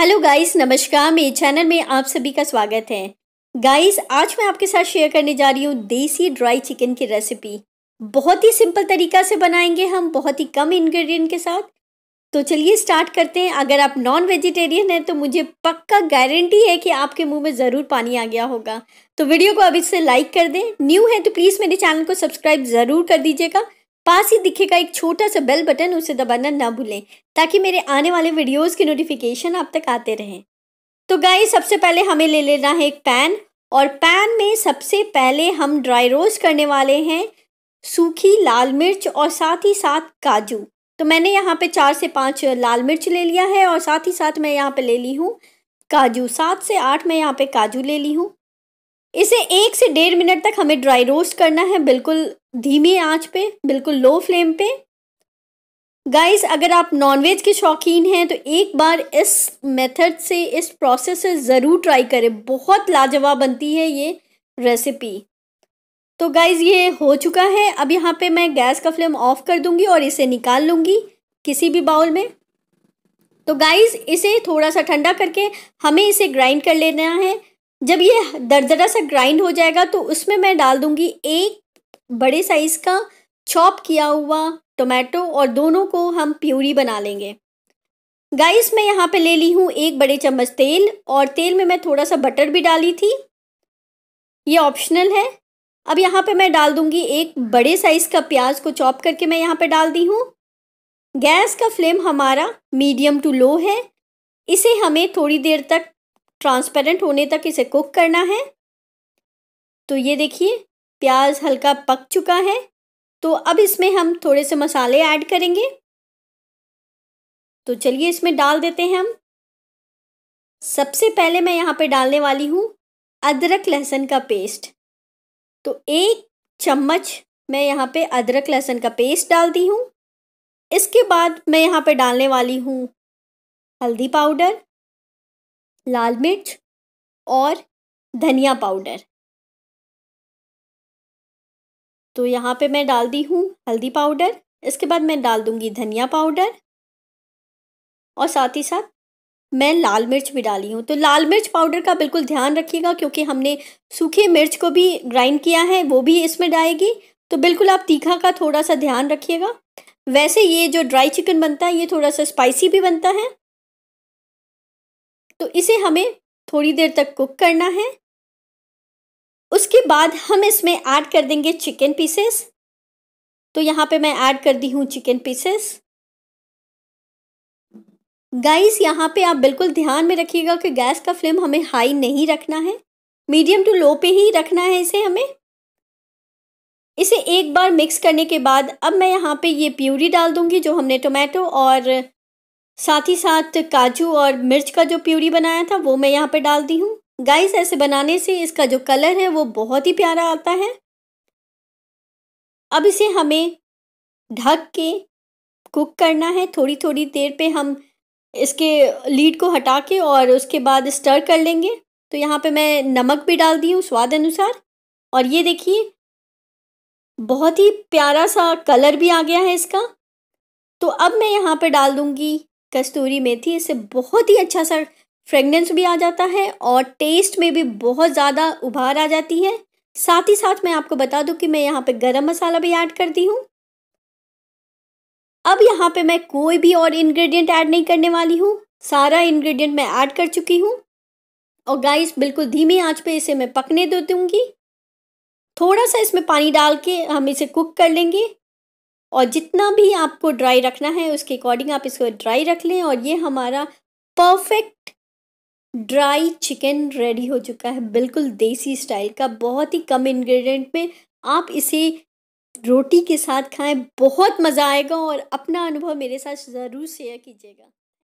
hello guys नमस्कार मेरे channel में आप सभी का स्वागत है गाइस आज मैं आपके साथ शेयर करने जा रही हूँ देसी ड्राई चिकन की रेसिपी बहुत ही सिंपल तरीका से बनाएंगे हम बहुत ही कम इंग्रेडिएंट के साथ तो चलिए स्टार्ट करते हैं अगर आप नॉन वेजिटेरियन हैं तो मुझे पक्का गारंटी है कि आपके मुंह में ज़रूर पानी आ गया होगा तो वीडियो को अभी से लाइक कर दें न्यू है तो प्लीज़ मेरे चैनल को सब्सक्राइब ज़रूर कर दीजिएगा पास ही दिखेगा एक छोटा सा बेल बटन उसे दबाना ना भूलें ताकि मेरे आने वाले वीडियोस के नोटिफिकेशन आप तक आते रहें तो गाय सबसे पहले हमें ले लेना है एक पैन और पैन में सबसे पहले हम ड्राई रोस्ट करने वाले हैं सूखी लाल मिर्च और साथ ही साथ काजू तो मैंने यहाँ पे चार से पाँच लाल मिर्च ले लिया है और साथ ही साथ मैं यहाँ पे ले ली हूँ काजू सात से आठ मैं यहाँ पे काजू ले ली हूँ इसे एक से डेढ़ मिनट तक हमें ड्राई रोस्ट करना है बिल्कुल धीमी आंच पे बिल्कुल लो फ्लेम पे गाइस अगर आप नॉनवेज के शौकीन हैं तो एक बार इस मेथड से इस प्रोसेस से ज़रूर ट्राई करें बहुत लाजवाब बनती है ये रेसिपी तो गाइज़ ये हो चुका है अब यहाँ पे मैं गैस का फ्लेम ऑफ कर दूँगी और इसे निकाल लूँगी किसी भी बाउल में तो गाइज़ इसे थोड़ा सा ठंडा करके हमें इसे ग्राइंड कर लेना है जब ये दरदरा सा ग्राइंड हो जाएगा तो उसमें मैं डाल दूंगी एक बड़े साइज़ का चॉप किया हुआ टोमेटो और दोनों को हम प्यूरी बना लेंगे गाइस मैं यहाँ पे ले ली हूँ एक बड़े चम्मच तेल और तेल में मैं थोड़ा सा बटर भी डाली थी ये ऑप्शनल है अब यहाँ पे मैं डाल दूँगी एक बड़े साइज़ का प्याज को चॉप करके मैं यहाँ पे डाल दी हूँ गैस का फ्लेम हमारा मीडियम टू लो है इसे हमें थोड़ी देर तक ट्रांसपेरेंट होने तक इसे कुक करना है तो ये देखिए प्याज हल्का पक चुका है तो अब इसमें हम थोड़े से मसाले ऐड करेंगे तो चलिए इसमें डाल देते हैं हम सबसे पहले मैं यहाँ पे डालने वाली हूँ अदरक लहसुन का पेस्ट तो एक चम्मच मैं यहाँ पे अदरक लहसुन का पेस्ट डालती हूँ इसके बाद मैं यहाँ पे डालने वाली हूँ हल्दी पाउडर लाल मिर्च और धनिया पाउडर तो यहाँ पे मैं डाल दी हूँ हल्दी पाउडर इसके बाद मैं डाल दूँगी धनिया पाउडर और साथ ही साथ मैं लाल मिर्च भी डाली हूँ तो लाल मिर्च पाउडर का बिल्कुल ध्यान रखिएगा क्योंकि हमने सूखे मिर्च को भी ग्राइंड किया है वो भी इसमें डालेगी तो बिल्कुल आप तीखा का थोड़ा सा ध्यान रखिएगा वैसे ये जो ड्राई चिकन बनता है ये थोड़ा सा स्पाइसी भी बनता है तो इसे हमें थोड़ी देर तक कुक करना है उसके बाद हम इसमें ऐड कर देंगे चिकन पीसेस तो यहाँ पे मैं ऐड कर दी हूँ चिकन पीसेस गाइस यहाँ पे आप बिल्कुल ध्यान में रखिएगा कि गैस का फ्लेम हमें हाई नहीं रखना है मीडियम टू लो पे ही रखना है इसे हमें इसे एक बार मिक्स करने के बाद अब मैं यहाँ पे ये प्यूरी डाल दूँगी जो हमने टोमेटो और साथ ही साथ काजू और मिर्च का जो प्यूरी बनाया था वो मैं यहाँ पर डाल दी हूँ गाइस ऐसे बनाने से इसका जो कलर है वो बहुत ही प्यारा आता है अब इसे हमें ढक के कुक करना है थोड़ी थोड़ी देर पे हम इसके लीड को हटा के और उसके बाद स्टर कर लेंगे तो यहाँ पे मैं नमक भी डाल दी हूँ स्वाद अनुसार और ये देखिए बहुत ही प्यारा सा कलर भी आ गया है इसका तो अब मैं यहाँ पे डाल दूँगी कस्तूरी मेथी इससे बहुत ही अच्छा सा फ्रेगनेंस भी आ जाता है और टेस्ट में भी बहुत ज़्यादा उभार आ जाती है साथ ही साथ मैं आपको बता दूं कि मैं यहाँ पे गरम मसाला भी ऐड करती हूँ अब यहाँ पे मैं कोई भी और इंग्रेडिएंट ऐड नहीं करने वाली हूँ सारा इंग्रेडिएंट मैं ऐड कर चुकी हूँ और गाइस बिल्कुल धीमी आंच पे इसे मैं पकने दे दूँगी थोड़ा सा इसमें पानी डाल के हम इसे कुक कर लेंगे और जितना भी आपको ड्राई रखना है उसके अकॉर्डिंग आप इसको ड्राई रख लें और ये हमारा परफेक्ट ड्राई चिकन रेडी हो चुका है बिल्कुल देसी स्टाइल का बहुत ही कम इंग्रेडिएंट में आप इसे रोटी के साथ खाएं बहुत मज़ा आएगा और अपना अनुभव मेरे साथ ज़रूर शेयर कीजिएगा